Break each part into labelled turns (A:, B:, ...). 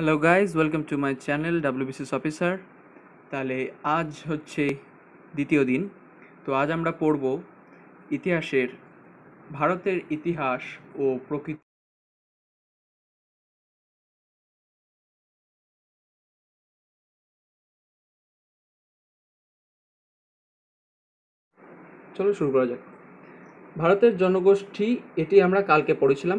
A: hello guys welcome to my channel WBCS officer তাহলে আজ হচ্ছে দ্বিতীয় দিন তো আজ আমরা পড়ব ইতিহাসের ভারতের ইতিহাস ও প্রকৃতি চলো শুরু করা যাক ভারতের জনগোষ্ঠী এটি আমরা কালকে পড়েছিলাম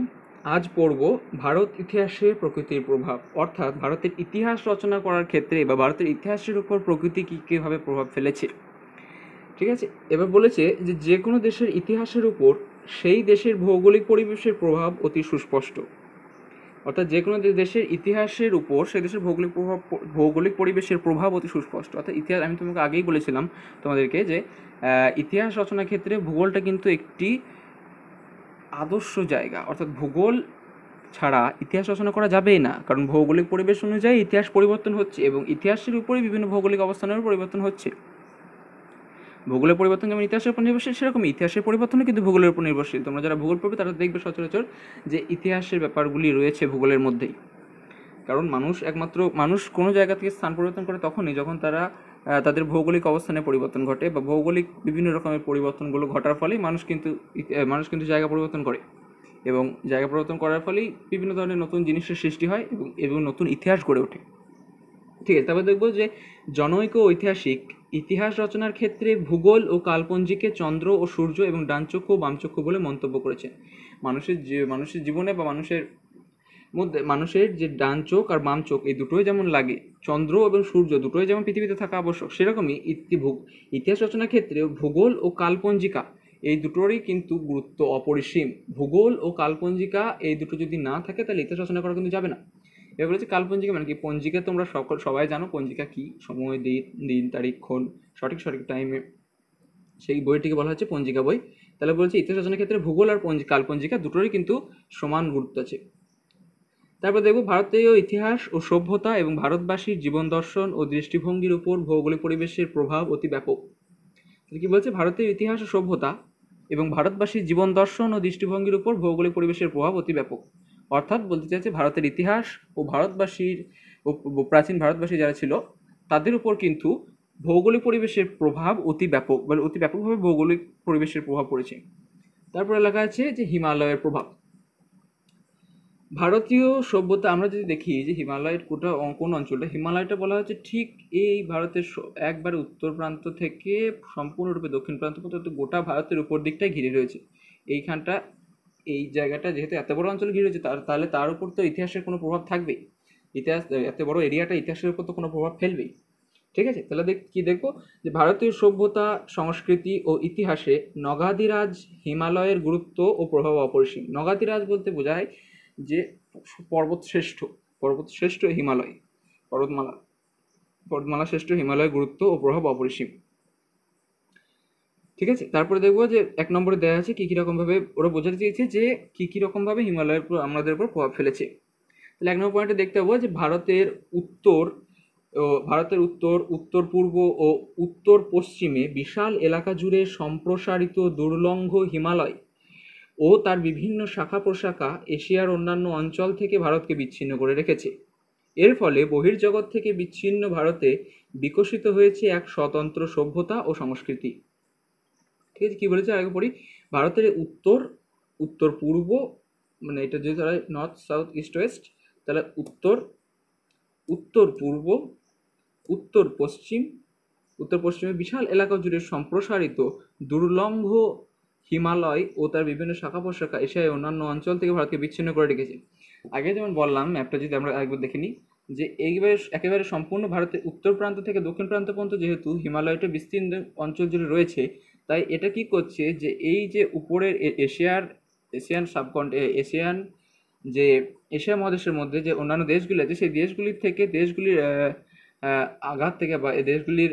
A: আজ পড়ব ভারত ইতিহাসে প্রকৃতির প্রভাব অর্থাৎ ভারতের ইতিহাস রচনা করার ক্ষেত্রে বা ভারতের ইতিহাসের উপর প্রকৃতি কী কীভাবে প্রভাব ফেলেছে ঠিক আছে এবার বলেছে যে যে কোনো দেশের ইতিহাসের উপর সেই দেশের ভৌগোলিক পরিবেশের প্রভাব অতি সুস্পষ্ট অর্থাৎ যে কোনো দেশের ইতিহাসের উপর সেই দেশের ভৌগোলিক প্রভাব ভৌগোলিক পরিবেশের প্রভাব অতি সুস্পষ্ট অর্থাৎ ইতিহাস আমি তোমাকে আগেই বলেছিলাম তোমাদেরকে যে ইতিহাস রচনার ক্ষেত্রে ভূগোলটা কিন্তু একটি আদর্শ জায়গা অর্থাৎ ভূগোল ছাড়া ইতিহাস রচনা করা যাবেই না কারণ ভৌগোলিক পরিবেশ অনুযায়ী ইতিহাস পরিবর্তন হচ্ছে এবং ইতিহাসের উপরে বিভিন্ন ভৌগোলিক অবস্থানেরও পরিবর্তন হচ্ছে ভূগোলের পরিবর্তন যেমন ইতিহাসের উপর নির্ভরশীল সেরকম ইতিহাসের পরিবর্তনও কিন্তু ভূগোলের উপর নির্ভরশীল তোমরা যারা ভূগোল পড়বে তারা দেখবে সচরাচর যে ইতিহাসের ব্যাপারগুলি রয়েছে ভূগোলের মধ্যেই কারণ মানুষ একমাত্র মানুষ কোনো জায়গা থেকে স্থান পরিবর্তন করে তখনই যখন তারা তাদের ভৌগোলিক অবস্থানে পরিবর্তন ঘটে বা ভৌগোলিক বিভিন্ন রকমের পরিবর্তনগুলো ঘটার ফলেই মানুষ কিন্তু মানুষ কিন্তু জায়গা পরিবর্তন করে এবং জায়গা পরিবর্তন করার ফলেই বিভিন্ন ধরনের নতুন জিনিসের সৃষ্টি হয় এবং এবং নতুন ইতিহাস গড়ে ওঠে ঠিক আছে তারপর দেখব যে জনৈক ঐতিহাসিক ইতিহাস রচনার ক্ষেত্রে ভূগোল ও কালপঞ্জিকে চন্দ্র ও সূর্য এবং ডানচক্ষু ও বামচক্ষু বলে মন্তব্য করেছেন মানুষের মানুষের জীবনে বা মানুষের মধ্যে মানুষের যে ডান চোখ আর বাম চোখ এই দুটোই যেমন লাগে চন্দ্র এবং সূর্য দুটোই যেমন পৃথিবীতে থাকা আবশ্যক সেরকমই ইতিভূগ ইতিহাস রচনার ক্ষেত্রে ভূগোল ও কালপঞ্জিকা এই দুটোরই কিন্তু গুরুত্ব অপরিসীম ভূগোল ও কালপঞ্জিকা এই দুটো যদি না থাকে তাহলে ইতিহাস রচনা করা কিন্তু যাবে না এবার হচ্ছে কালপঞ্জিকা মানে কি পঞ্জিকা তোমরা সকল সবাই জানো পঞ্জিকা কী সময় দিন দিন তারিখ ক্ষণ সঠিক সঠিক টাইমে সেই বইটিকে বলা হচ্ছে পঞ্জিকা বই তাহলে বলছে ইতিহাস রচনার ক্ষেত্রে ভূগোল আর কালপঞ্জিকা দুটোরই কিন্তু সমান গুরুত্ব আছে তারপর দেখব ভারতীয় ইতিহাস ও সভ্যতা এবং ভারতবাসীর জীবন দর্শন ও দৃষ্টিভঙ্গির উপর ভৌগোলিক পরিবেশের প্রভাব অতি ব্যাপক কি বলছে ভারতীয় ইতিহাস ও সভ্যতা এবং ভারতবাসীর জীবন দর্শন ও দৃষ্টিভঙ্গির উপর ভৌগোলিক পরিবেশের প্রভাব অতি ব্যাপক অর্থাৎ বলতে চাইছে ভারতের ইতিহাস ও ভারতবাসীর ও প্রাচীন ভারতবাসী যারা ছিল তাদের উপর কিন্তু ভৌগোলিক পরিবেশের প্রভাব অতি ব্যাপক মানে অতি ব্যাপকভাবে ভৌগোলিক পরিবেশের প্রভাব পড়েছে তারপরে লেখা আছে যে হিমালয়ের প্রভাব ভারতীয় সভ্যতা আমরা যদি দেখি যে হিমালয়ের কোটা কোন অঞ্চলটা হিমালয়টা বলা হচ্ছে ঠিক এই ভারতের একবারে উত্তর প্রান্ত থেকে সম্পূর্ণরূপে দক্ষিণ প্রান্ত পর্যন্ত গোটা ভারতের উপর দিকটাই ঘিরে রয়েছে এইখানটা এই জায়গাটা যেহেতু এত বড় অঞ্চল ঘিরে রয়েছে তার তাহলে তার উপর তো ইতিহাসের কোনো প্রভাব থাকবে ইতিহাস এত বড় এরিয়াটা ইতিহাসের উপর তো কোনো প্রভাব ফেলবেই ঠিক আছে তাহলে দেখ কী দেখবো যে ভারতীয় সভ্যতা সংস্কৃতি ও ইতিহাসে নগাদিরাজ হিমালয়ের গুরুত্ব ও প্রভাব অপরিসীম নগাদিরাজ বলতে বোঝায় যে পর্বত শ্রেষ্ঠ পর্বত শ্রেষ্ঠ হিমালয় পর্বতমালা পর্বতমালা শ্রেষ্ঠ হিমালয়ের গুরুত্ব ও প্রভাব অপরিসীম ঠিক আছে তারপরে দেখবো যে এক নম্বরে দেওয়া আছে কী কী রকমভাবে ওরা বোঝাতে চেয়েছে যে কী কী রকমভাবে হিমালয়ের উপর আমাদের উপর প্রভাব ফেলেছে তাহলে এক নম্বর পয়েন্টে দেখতে পাবো যে ভারতের উত্তর ও ভারতের উত্তর উত্তর পূর্ব ও উত্তর পশ্চিমে বিশাল এলাকা জুড়ে সম্প্রসারিত দুর্লঙ্ঘ হিমালয় ও তার বিভিন্ন শাখা প্রশাখা এশিয়ার অন্যান্য অঞ্চল থেকে ভারতকে বিচ্ছিন্ন করে রেখেছে এর ফলে বহির্জগৎ থেকে বিচ্ছিন্ন ভারতে বিকশিত হয়েছে এক স্বতন্ত্র সভ্যতা ও সংস্কৃতি ঠিক আছে কী বলেছে আগে পড়ি ভারতের উত্তর উত্তর পূর্ব মানে এটা যদি ধরা নর্থ সাউথ ইস্ট ওয়েস্ট তাহলে উত্তর উত্তর পূর্ব উত্তর পশ্চিম উত্তর পশ্চিমে বিশাল এলাকা জুড়ে সম্প্রসারিত দুর্লঙ্ঘ হিমালয় ও তার বিভিন্ন শাখা প্রশাখা এশিয়ায় অন্যান্য অঞ্চল থেকে ভারতকে বিচ্ছিন্ন করে রেখেছে আগে যেমন বললাম ম্যাপটা যদি আমরা একবার দেখে নিই যে এইবারে একেবারে সম্পূর্ণ ভারতের উত্তর প্রান্ত থেকে দক্ষিণ প্রান্ত পর্যন্ত যেহেতু হিমালয়টা বিস্তীর্ণ অঞ্চল জুড়ে রয়েছে তাই এটা কি করছে যে এই যে উপরের এশিয়ার এশিয়ান সাবকন্ট এশিয়ান যে এশিয়া মহাদেশের মধ্যে যে অন্যান্য দেশগুলি আছে সেই দেশগুলির থেকে দেশগুলির আঘাত থেকে বা দেশগুলির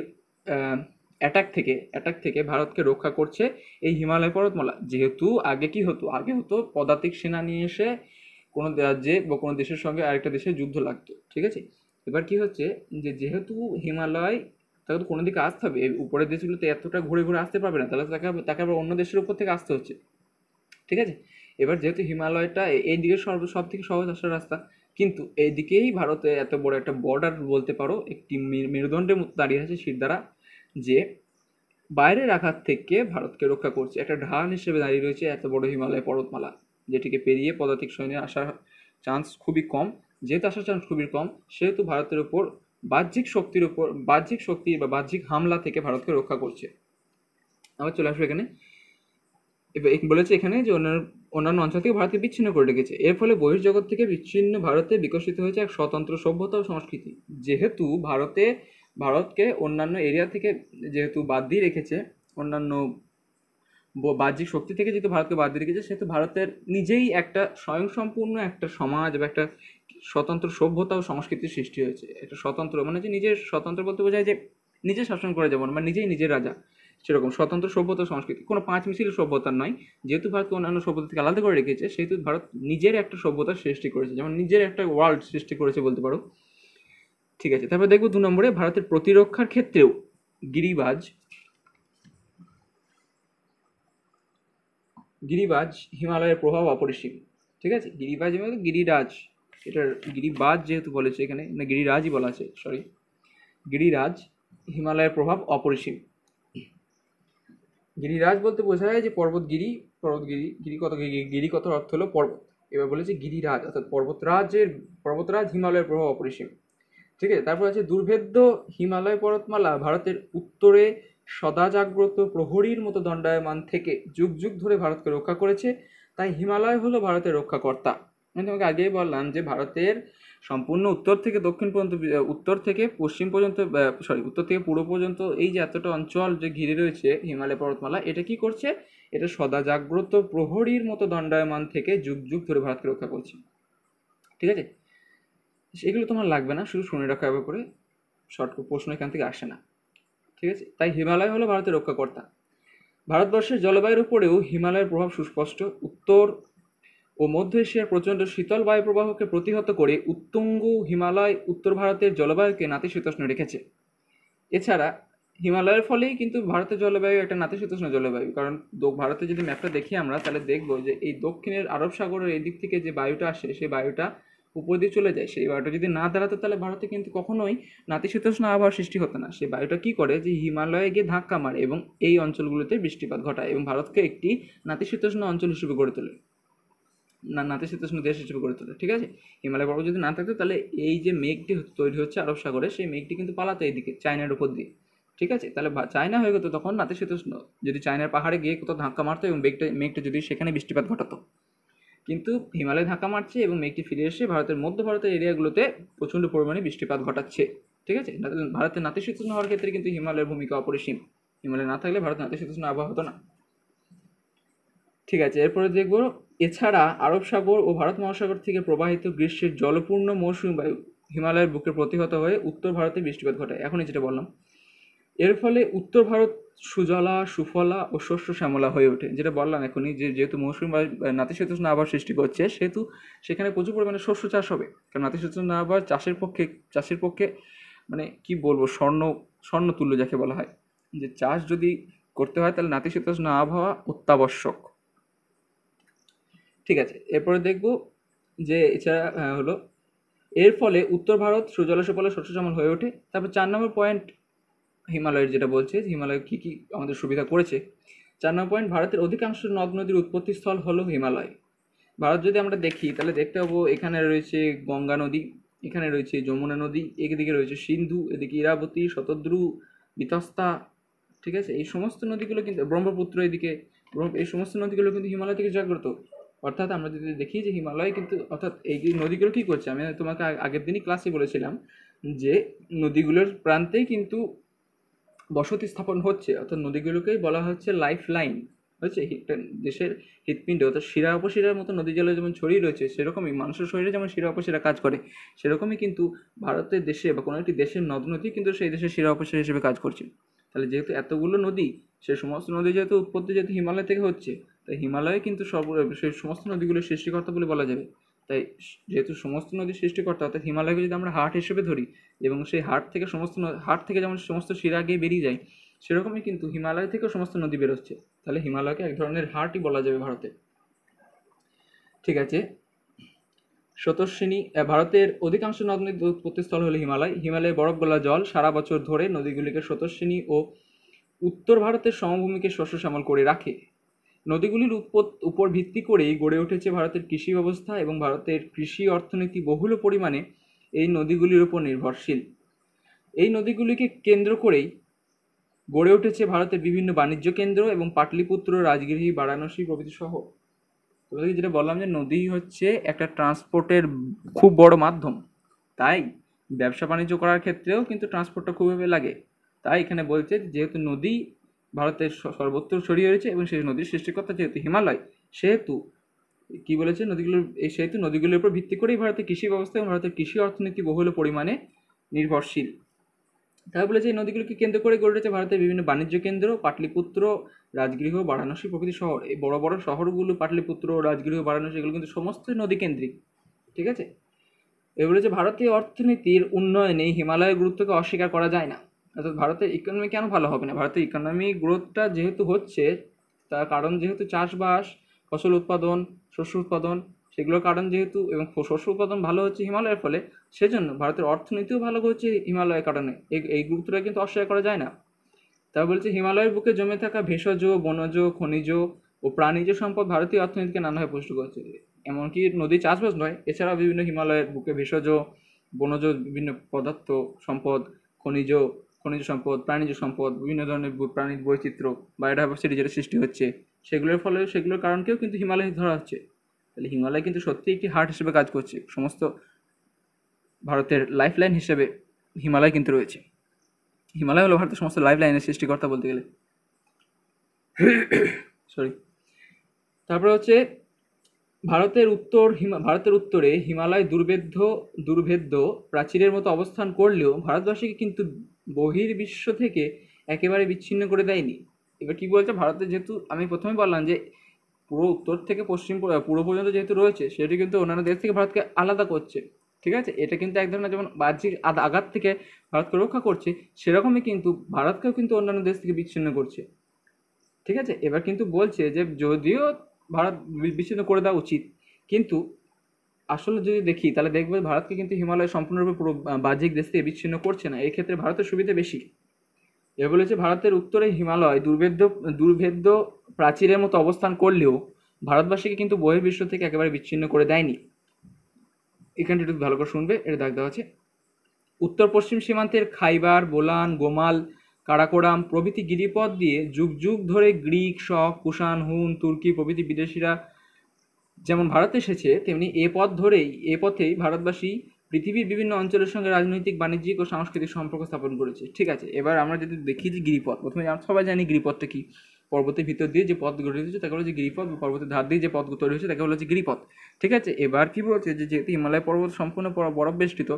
A: অ্যাটাক থেকে অ্যাটাক থেকে ভারতকে রক্ষা করছে এই হিমালয় পর্বতমালা যেহেতু আগে কি হতো আগে হতো পদাতিক সেনা নিয়ে এসে কোনো রাজ্যে বা কোনো দেশের সঙ্গে আরেকটা দেশে যুদ্ধ লাগতো ঠিক আছে এবার কি হচ্ছে যে যেহেতু হিমালয় তাকে তো কোনো দিকে আসতে হবে উপরের দেশগুলোতে এতটা ঘুরে ঘুরে আসতে পারবে না তাহলে তাকে তাকে আবার অন্য দেশের উপর থেকে আসতে হচ্ছে ঠিক আছে এবার যেহেতু হিমালয়টা এই দিকে সর্ব সব থেকে সহজ আসার রাস্তা কিন্তু এইদিকেই ভারতে এত বড় একটা বর্ডার বলতে পারো একটি মেরুদণ্ডের মতো দাঁড়িয়ে আছে শির দ্বারা যে বাইরের আঘাত থেকে ভারতকে রক্ষা করছে একটা ঢান হিসেবে দাঁড়িয়ে রয়েছে এত বড় হিমালয় পর্বতমালা যেটিকে পেরিয়ে পদাতিক সৈন্যের আসার চান্স খুবই কম যেহেতু আসার চান্স খুবই কম সেহেতু ভারতের ওপর বাহ্যিক শক্তির উপর বাহ্যিক শক্তি বা বাহ্যিক হামলা থেকে ভারতকে রক্ষা করছে আবার চলে আসবো এখানে বলেছে এখানে যে অন্যান্য অন্যান্য অঞ্চল থেকে ভারতকে বিচ্ছিন্ন করে রেখেছে এর ফলে বহির্জগৎ থেকে বিচ্ছিন্ন ভারতে বিকশিত হয়েছে এক স্বতন্ত্র সভ্যতা ও সংস্কৃতি যেহেতু ভারতে ভারতকে অন্যান্য এরিয়া থেকে যেহেতু বাদ দিয়ে রেখেছে অন্যান্য বাহ্যিক শক্তি থেকে যেহেতু ভারতকে বাদ দিয়ে রেখেছে সেহেতু ভারতের নিজেই একটা স্বয়ংসম্পূর্ণ একটা সমাজ বা একটা স্বতন্ত্র সভ্যতা ও সংস্কৃতির সৃষ্টি হয়েছে একটা স্বতন্ত্র মানে যে নিজের স্বতন্ত্র বলতে বোঝায় যে নিজে শাসন করে যাবো বা নিজেই নিজের রাজা সেরকম স্বতন্ত্র সভ্যতা সংস্কৃতি কোনো পাঁচ মিছিল সভ্যতা নয় যেহেতু ভারতকে অন্যান্য সভ্যতা থেকে আলাদা করে রেখেছে সেহেতু ভারত নিজের একটা সভ্যতা সৃষ্টি করেছে যেমন নিজের একটা ওয়ার্ল্ড সৃষ্টি করেছে বলতে পারো ঠিক আছে তারপর দেখবো দু নম্বরে ভারতের প্রতিরক্ষার ক্ষেত্রেও গিরিবাজ গিরিবাজ হিমালয়ের প্রভাব অপরিসীম ঠিক আছে গিরিবাজ মানে গিরিরাজ এটার গিরিবাজ যেহেতু বলেছে এখানে না গিরিরাজই বলা আছে সরি গিরিরাজ হিমালয়ের প্রভাব অপরিসীম গিরিরাজ বলতে বোঝা যায় যে পর্বতগিরি পর্বতগিরি গিরি কত গিরি কত অর্থ হলো পর্বত এবার বলেছে গিরিরাজ অর্থাৎ পর্বতরাজের পর্বতরাজ হিমালয়ের প্রভাব অপরিসীম ঠিক আছে তারপর আছে দুর্ভেদ্য হিমালয় পর্বতমালা ভারতের উত্তরে সদা জাগ্রত প্রহরীর মতো দণ্ডায়মান থেকে যুগ যুগ ধরে ভারতকে রক্ষা করেছে তাই হিমালয় হলো ভারতের রক্ষাকর্তা আমি তোমাকে আগেই বললাম যে ভারতের সম্পূর্ণ উত্তর থেকে দক্ষিণ পর্যন্ত উত্তর থেকে পশ্চিম পর্যন্ত সরি উত্তর থেকে পূর্ব পর্যন্ত এই যে এতটা অঞ্চল যে ঘিরে রয়েছে হিমালয় পর্বতমালা এটা কি করছে এটা সদা জাগ্রত প্রহরীর মতো দণ্ডায়মান থেকে যুগ যুগ ধরে ভারতকে রক্ষা করছে ঠিক আছে এগুলো তোমার লাগবে না শুধু শুনে রাখা হবে করে শর্ট প্রশ্ন এখান থেকে আসে না ঠিক আছে তাই হিমালয় হলো ভারতের রক্ষাকর্তা ভারতবর্ষের জলবায়ুর উপরেও হিমালয়ের প্রভাব সুস্পষ্ট উত্তর ও মধ্য এশিয়ার প্রচণ্ড শীতল বায়ু প্রবাহকে প্রতিহত করে উত্তুঙ্গ হিমালয় উত্তর ভারতের জলবায়ুকে নাতিশীতোষ্ণ রেখেছে এছাড়া হিমালয়ের ফলেই কিন্তু ভারতের জলবায়ু একটা নাতিশীতোষ্ণ জলবায়ু কারণ ভারতে যদি ম্যাপটা দেখি আমরা তাহলে দেখব যে এই দক্ষিণের আরব সাগরের এই দিক থেকে যে বায়ুটা আসে সেই বায়ুটা উপরে দিয়ে চলে যায় সেই বায়ুটা যদি না দাঁড়াতো তাহলে ভারতে কিন্তু কখনোই নাতিশীতোষ্ণ আবহাওয়ার সৃষ্টি হতো না সেই বায়ুটা কী করে যে হিমালয়ে গিয়ে ধাক্কা মারে এবং এই অঞ্চলগুলোতে বৃষ্টিপাত ঘটায় এবং ভারতকে একটি নাতিশীতোষ্ণ অঞ্চল হিসেবে গড়ে তোলে না নাতিশীতোষ্ণ দেশ হিসেবে গড়ে তোলে ঠিক আছে হিমালয় পর্বত যদি না থাকতো তাহলে এই যে মেঘটি তৈরি হচ্ছে আরব সাগরে সেই মেঘটি কিন্তু পালাতো এইদিকে চায়নার উপর দিয়ে ঠিক আছে তাহলে চায়না হয়ে গেতো তখন নাতিশীতোষ্ণ যদি চায়নার পাহাড়ে গিয়ে কোথাও ধাক্কা মারতো এবং মেঘটা মেঘটা যদি সেখানে বৃষ্টিপাত ঘটাতো কিন্তু হিমালয় ধাক্কা মারছে এবং মেঘটি ফিরে এসে ভারতের মধ্য ভারতের এরিয়াগুলোতে প্রচণ্ড পরিমাণে বৃষ্টিপাত ঘটাচ্ছে ঠিক আছে ভারতের নাতিশীতোষ্ণ হওয়ার ক্ষেত্রে কিন্তু হিমালয়ের ভূমিকা অপরিসীম হিমালয় না থাকলে ভারতের নাতিশীতোষ্ণ আবহাওয়া হতো না ঠিক আছে এরপরে দেখব এছাড়া আরব সাগর ও ভারত মহাসাগর থেকে প্রবাহিত গ্রীষ্মের জলপূর্ণ মৌসুমি বায়ু হিমালয়ের বুকে প্রতিহত হয়ে উত্তর ভারতে বৃষ্টিপাত ঘটায় এখনই যেটা বললাম এর ফলে উত্তর ভারত সুজলা সুফলা ও শস্য শ্যামলা হয়ে ওঠে যেটা বললাম এখনই যে যেহেতু মৌসুমি নাতিশীতোষ্ণ আবহাওয়া সৃষ্টি করছে সেহেতু সেখানে প্রচুর পরিমাণে শস্য চাষ হবে কারণ নাতিশীতোষ্ণ আবহাওয়া চাষের পক্ষে চাষের পক্ষে মানে কি বলবো স্বর্ণ স্বর্ণ তুল্য যাকে বলা হয় যে চাষ যদি করতে হয় তাহলে নাতিশীতোষ্ণ আবহাওয়া অত্যাবশ্যক ঠিক আছে এরপরে দেখব যে এছাড়া হলো এর ফলে উত্তর ভারত সুজলা সুফলা শস্য শ্যামল হয়ে ওঠে তারপর চার নম্বর পয়েন্ট হিমালয়ের যেটা বলছে হিমালয় কী কী আমাদের সুবিধা করেছে চার নম্বর পয়েন্ট ভারতের অধিকাংশ নদ নদীর উৎপত্তিস্থল হলো হিমালয় ভারত যদি আমরা দেখি তাহলে দেখতে পাবো এখানে রয়েছে গঙ্গা নদী এখানে রয়েছে যমুনা নদী একদিকে রয়েছে সিন্ধু এদিকে ইরাবতী শতদ্রু বিতস্তা ঠিক আছে এই সমস্ত নদীগুলো কিন্তু ব্রহ্মপুত্র এদিকে এই সমস্ত নদীগুলো কিন্তু হিমালয় থেকে জাগ্রত অর্থাৎ আমরা যদি দেখি যে হিমালয় কিন্তু অর্থাৎ এই নদীগুলো কী করছে আমি তোমাকে আগের দিনই ক্লাসে বলেছিলাম যে নদীগুলোর প্রান্তেই কিন্তু বসতি স্থাপন হচ্ছে অর্থাৎ নদীগুলোকেই বলা হচ্ছে লাইফ লাইন হচ্ছে দেশের হৃৎপিণ্ড অর্থাৎ শিরা অপশিরার মতো নদী জলে যেমন ছড়িয়ে রয়েছে সেরকমই মানুষের শরীরে যেমন শিরা অপশিরা কাজ করে সেরকমই কিন্তু ভারতের দেশে বা কোনো একটি দেশের নদ নদী কিন্তু সেই দেশের শিরা অপশিরা হিসেবে কাজ করছে তাহলে যেহেতু এতগুলো নদী সে সমস্ত নদী যেহেতু উৎপত্তি যেহেতু হিমালয় থেকে হচ্ছে তাই হিমালয়ে কিন্তু সর্ব সেই সমস্ত নদীগুলো সৃষ্টিকর্তা বলে বলা যাবে তাই যেহেতু সমস্ত নদীর সৃষ্টিকর্তা অর্থাৎ হিমালয়কে যদি আমরা হাট হিসেবে ধরি এবং সেই হাট থেকে সমস্ত হাট থেকে যেমন সমস্ত শিরা গিয়ে বেরিয়ে যায় সেরকমই কিন্তু হিমালয় থেকেও সমস্ত নদী বেরোচ্ছে তাহলে হিমালয়কে এক ধরনের হাটই বলা যাবে ভারতে ঠিক আছে শতস্বিনী ভারতের অধিকাংশ নদ নদীর উৎপত্তিস্থল হলো হিমালয় হিমালয়ে বরফ গলা জল সারা বছর ধরে নদীগুলিকে শতস্বিনী ও উত্তর ভারতের সমভূমিকে শস্য শ্যামল করে রাখে নদীগুলির উপর ভিত্তি করেই গড়ে উঠেছে ভারতের কৃষি ব্যবস্থা এবং ভারতের কৃষি অর্থনীতি বহুল পরিমাণে এই নদীগুলির উপর নির্ভরশীল এই নদীগুলিকে কেন্দ্র করেই গড়ে উঠেছে ভারতের বিভিন্ন বাণিজ্য কেন্দ্র এবং পাটলিপুত্র রাজগিরি বারাণসী প্রভৃতি সহ তোমাদেরকে যেটা বললাম যে নদী হচ্ছে একটা ট্রান্সপোর্টের খুব বড় মাধ্যম তাই ব্যবসা বাণিজ্য করার ক্ষেত্রেও কিন্তু ট্রান্সপোর্টটা খুবভাবে লাগে তাই এখানে বলছে যেহেতু নদী ভারতের সর্বত্র ছড়িয়ে রয়েছে এবং সেই নদীর সৃষ্টিকর্তা যেহেতু হিমালয় সেহেতু কি বলেছে নদীগুলোর এই সেহেতু নদীগুলোর উপর ভিত্তি করেই ভারতের কৃষি ব্যবস্থা এবং ভারতের কৃষি অর্থনীতি বহুল পরিমাণে নির্ভরশীল তারা বলেছে এই নদীগুলোকে কেন্দ্র করে গড়ে উঠেছে ভারতের বিভিন্ন বাণিজ্য কেন্দ্র পাটলিপুত্র রাজগৃহ বারাণসী প্রভৃতি শহর এই বড় বড় শহরগুলো পাটলিপুত্র রাজগৃহ বারাণসী এগুলো কিন্তু সমস্ত নদী কেন্দ্রিক ঠিক আছে এ বলেছে ভারতীয় অর্থনীতির উন্নয়নে হিমালয়ের গুরুত্বকে অস্বীকার করা যায় না অর্থাৎ ভারতের ইকোনমি কেন ভালো হবে না ভারতের ইকোনমি গ্রোথটা যেহেতু হচ্ছে তার কারণ যেহেতু চাষবাস ফসল উৎপাদন শস্য উৎপাদন সেগুলোর কারণ যেহেতু এবং শস্য উৎপাদন ভালো হচ্ছে হিমালয়ের ফলে সেজন্য ভারতের অর্থনীতিও ভালো হচ্ছে হিমালয়ের কারণে এই গুরুত্বটা কিন্তু অস্বীকার করা যায় না তারা বলছে হিমালয়ের বুকে জমে থাকা ভেষজ বনজ খনিজ ও প্রাণীজ সম্পদ ভারতীয় অর্থনীতিকে নানাভাবে পুষ্ট করছে এমনকি নদী চাষবাস নয় এছাড়াও বিভিন্ন হিমালয়ের বুকে ভেষজ বনজ বিভিন্ন পদার্থ সম্পদ খনিজ খনিজ সম্পদ প্রাণীজ সম্পদ বিভিন্ন ধরনের প্রাণীর বৈচিত্র্য বায়োডাইভার্সিটি যেটা সৃষ্টি হচ্ছে সেগুলোর ফলে সেগুলোর কারণকেও কিন্তু হিমালয় ধরা হচ্ছে তাহলে হিমালয় কিন্তু সত্যি একটি হার্ট হিসেবে কাজ করছে সমস্ত ভারতের লাইফ লাইন হিসেবে হিমালয় কিন্তু রয়েছে হিমালয় হলো ভারতের সমস্ত লাইফ লাইনের সৃষ্টিকর্তা বলতে গেলে সরি তারপরে হচ্ছে ভারতের উত্তর হিমা ভারতের উত্তরে হিমালয় দুর্ভেদ্য দুর্ভেদ্য প্রাচীরের মতো অবস্থান করলেও ভারতবাসীকে কিন্তু বহির্বিশ্ব থেকে একেবারে বিচ্ছিন্ন করে দেয়নি এবার কী বলছে ভারতে যেহেতু আমি প্রথমে বললাম যে পুরো উত্তর থেকে পশ্চিম পূর্ব পর্যন্ত যেহেতু রয়েছে সেটি কিন্তু অন্যান্য দেশ থেকে ভারতকে আলাদা করছে ঠিক আছে এটা কিন্তু এক ধরনের যেমন বাহ্যিক আঘাত থেকে ভারতকে রক্ষা করছে সেরকমই কিন্তু ভারতকেও কিন্তু অন্যান্য দেশ থেকে বিচ্ছিন্ন করছে ঠিক আছে এবার কিন্তু বলছে যে যদিও ভারত বিচ্ছিন্ন করে দেওয়া উচিত কিন্তু আসলে যদি দেখি তাহলে দেখবে ভারতকে কিন্তু হিমালয় সম্পূর্ণরূপে পুরো বাহ্যিক দেশ থেকে বিচ্ছিন্ন করছে না এক্ষেত্রে ভারতের সুবিধা বেশি এ বলেছে ভারতের উত্তরে হিমালয় দুর্ভেদ্য দুর্ভেদ্য প্রাচীরের মতো অবস্থান করলেও ভারতবাসীকে কিন্তু বহির্বিশ্ব থেকে একেবারে বিচ্ছিন্ন করে দেয়নি এখানটা একটু ভালো করে শুনবে এটা দাগ দেওয়া আছে উত্তর পশ্চিম সীমান্তের খাইবার বোলান গোমাল কারাকোরাম প্রভৃতি গিরিপথ দিয়ে যুগ যুগ ধরে গ্রিক শক কুষাণ হুন তুর্কি প্রভৃতি বিদেশিরা যেমন ভারত এসেছে তেমনি এ পথ ধরেই এ পথেই ভারতবাসী পৃথিবীর বিভিন্ন অঞ্চলের সঙ্গে রাজনৈতিক বাণিজ্যিক ও সাংস্কৃতিক সম্পর্ক স্থাপন করেছে ঠিক আছে এবার আমরা যদি দেখি যে গিরিপথ প্রথমে আমরা সবাই জানি গিরিপথটা কি পর্বতের ভিতর দিয়ে যে পথ গড়ে হয়েছে তাকে হলো গিরিপথ বা পর্বতের ধার দিয়ে যে পথ তৈরি হয়েছে তাকে হলো যে গিরিপথ ঠিক আছে এবার কি বলছে যে যেহেতু হিমালয় পর্বত সম্পূর্ণ বরফ বেষ্টিত